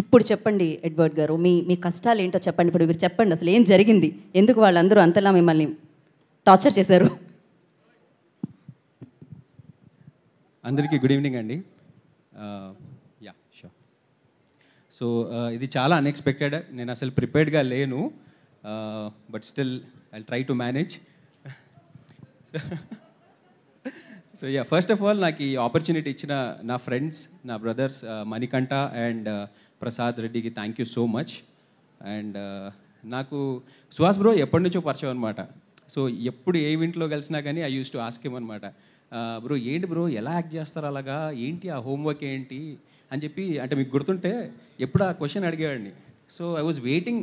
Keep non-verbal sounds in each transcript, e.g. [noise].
ఇప్పుడు చెప్పండి ఎడ్వర్డ్ గారు మీ మీ కష్టాలు ఏంటో చెప్పండి ఇప్పుడు మీరు చెప్పండి అసలు ఏం జరిగింది ఎందుకు వాళ్ళందరూ అంతలా మిమ్మల్ని టార్చర్ చేశారు అందరికీ గుడ్ ఈవినింగ్ అండి యా షూర్ సో ఇది చాలా అన్ఎక్స్పెక్టెడ్ నేను అసలు ప్రిపేర్డ్గా లేను but still I try to manage so yeah first of all నాకు ఈ ఆపర్చునిటీ ఇచ్చిన నా ఫ్రెండ్స్ నా బ్రదర్స్ మణికంఠ అండ్ ప్రసాద్ రెడ్డికి thank you so much and నాకు సుహాస్ బ్రో ఎప్పటి నుంచో పరిచయం అనమాట సో ఎప్పుడు ఏ ఇంట్లో కలిసినా కానీ ఐ యూస్ టు ఆస్క్ ఏం అనమాట బ్రో ఏంటి బ్రో ఎలా యాక్ట్ చేస్తారు అలాగా ఏంటి ఆ హోంవర్క్ ఏంటి అని చెప్పి అంటే మీకు గుర్తుంటే ఎప్పుడు ఆ క్వశ్చన్ అడిగేవాడిని సో ఐ వాజ్ వెయిటింగ్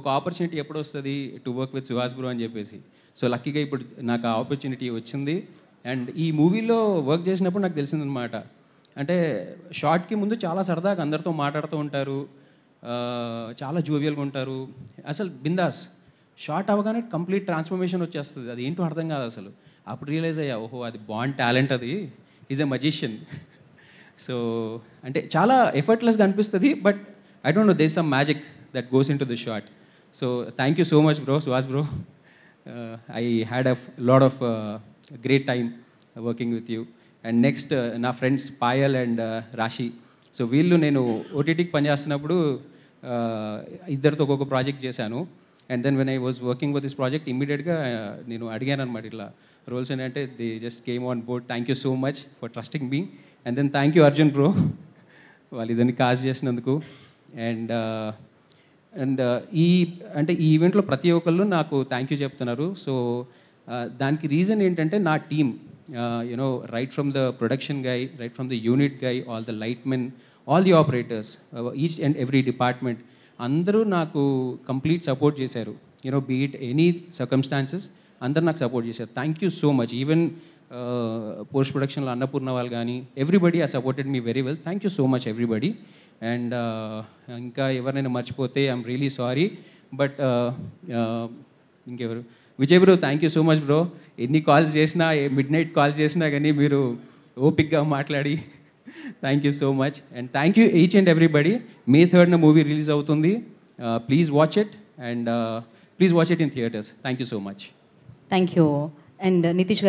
ఒక ఆపర్చునిటీ ఎప్పుడు వస్తుంది to work with Suhas bro అని చెప్పేసి సో లక్కీగా ఇప్పుడు నాకు ఆ ఆపర్చునిటీ వచ్చింది అండ్ ఈ మూవీలో వర్క్ చేసినప్పుడు నాకు తెలిసిందనమాట అంటే షార్ట్కి ముందు చాలా సరదాగా అందరితో మాట్లాడుతూ ఉంటారు చాలా జూవియల్గా ఉంటారు అసలు బిందాస్ షార్ట్ అవగానే కంప్లీట్ ట్రాన్స్ఫర్మేషన్ వచ్చేస్తుంది అది ఏంటో అర్థం కాదు అసలు అప్పుడు రియలైజ్ అయ్యా ఓహో అది బాండ్ టాలెంట్ అది ఈజ్ ఎ మజిషియన్ సో అంటే చాలా ఎఫర్ట్లెస్గా అనిపిస్తుంది but I don't know does some magic that goes into the shot so thank you so much bro Suhas bro I had a lot of great time working with you. And next uh, నా friends Payal and Rashi so వీళ్ళు నేను ఓటీటీకి పనిచేస్తున్నప్పుడు uh, ఇద్దరితో ఒక్కొక్క project చేశాను and then when I was working with this project ఇమ్మీడియట్గా నేను అడిగాను అనమాట ఇట్లా రోల్స్ ఏంటంటే they just came on board thank you so much for trusting me and then thank you Arjun bro [laughs] వాళ్ళు ఇదని కాజ్ చేసినందుకు అండ్ అండ్ uh, ఈ అంటే ఈ ఈవెంట్లో ప్రతి ఒక్కళ్ళు నాకు థ్యాంక్ యూ చెప్తున్నారు సో దానికి రీజన్ ఏంటంటే నా team you know right from the production guy right from the unit guy all the light men all the operators each and every department అందరూ నాకు కంప్లీట్ సపోర్ట్ చేశారు యూనో బీట్ ఎనీ సర్కమ్స్టాన్సెస్ అందరు నాకు support చేశారు thank you so much even post ప్రొడక్షన్లో అన్నపూర్ణ వాళ్ళు కానీ everybody ఆ supported me very well thank you so much everybody and ఇంకా ఎవరినైనా మర్చిపోతే ఐఎమ్ రియలీ సారీ బట్ ఇంకెవరు Vijay bro thank you so much bro ఎన్ని కాల్స్ చేసినా మిడ్ నైట్ కాల్ చేసినా కానీ మీరు ఓపిక్గా మాట్లాడి thank you so much and thank you each and everybody May థర్డ్న మూవీ రిలీజ్ అవుతుంది please watch it and please watch it in theatres thank you so much thank you and Nitish